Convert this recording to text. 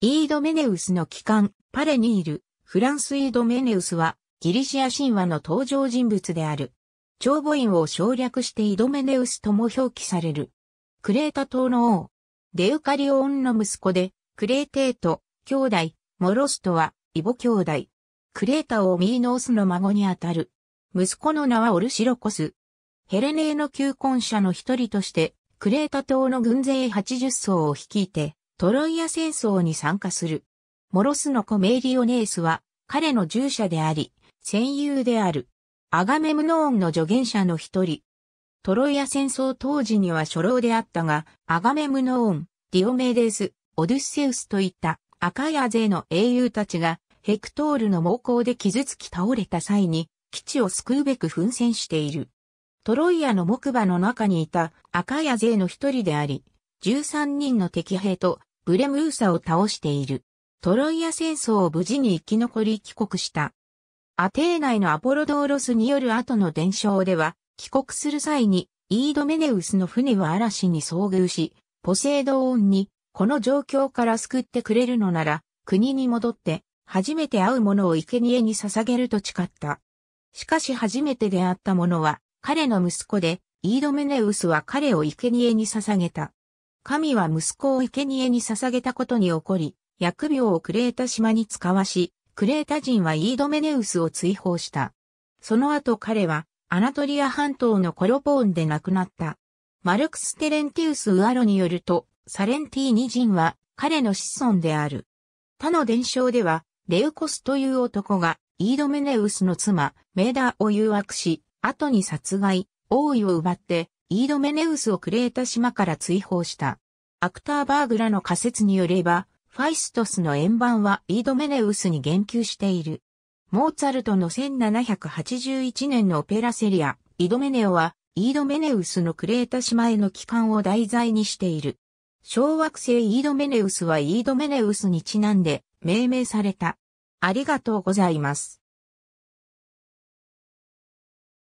イードメネウスの帰還、パレニール、フランスイードメネウスは、ギリシア神話の登場人物である。長母院を省略してイドメネウスとも表記される。クレータ島の王、デウカリオンの息子で、クレーテート、兄弟、モロストは、イボ兄弟。クレータをミーノースの孫にあたる。息子の名はオルシロコス。ヘレネーの求婚者の一人として、クレータ島の軍勢80層を率いて、トロイア戦争に参加する。モロスのコメイリオネースは彼の従者であり、戦友である。アガメムノーンの助言者の一人。トロイア戦争当時には初老であったが、アガメムノーン、ディオメーデス、オデュッセウスといった赤いアゼの英雄たちがヘクトールの猛攻で傷つき倒れた際に基地を救うべく奮戦している。トロイアの木馬の中にいた赤いアゼの一人であり、13人の敵兵とブレムーサを倒している。トロイア戦争を無事に生き残り帰国した。アテー内のアポロドーロスによる後の伝承では、帰国する際に、イードメネウスの船は嵐に遭遇し、ポセイドーンに、この状況から救ってくれるのなら、国に戻って、初めて会う者を生贄に捧げると誓った。しかし初めて出会った者は、彼の息子で、イードメネウスは彼を生贄に捧げた。神は息子を生贄に捧げたことに起こり、疫病をクレータ島に使わし、クレータ人はイードメネウスを追放した。その後彼は、アナトリア半島のコロポーンで亡くなった。マルクス・テレンティウス・ウアロによると、サレンティーニ人は彼の子孫である。他の伝承では、レウコスという男が、イードメネウスの妻、メーダーを誘惑し、後に殺害、王位を奪って、イードメネウスをクレータ島から追放した。アクターバーグらの仮説によれば、ファイストスの円盤はイードメネウスに言及している。モーツァルトの1781年のオペラセリア、イドメネオは、イードメネウスのクレータ島への帰還を題材にしている。小惑星イードメネウスはイードメネウスにちなんで命名された。ありがとうございます。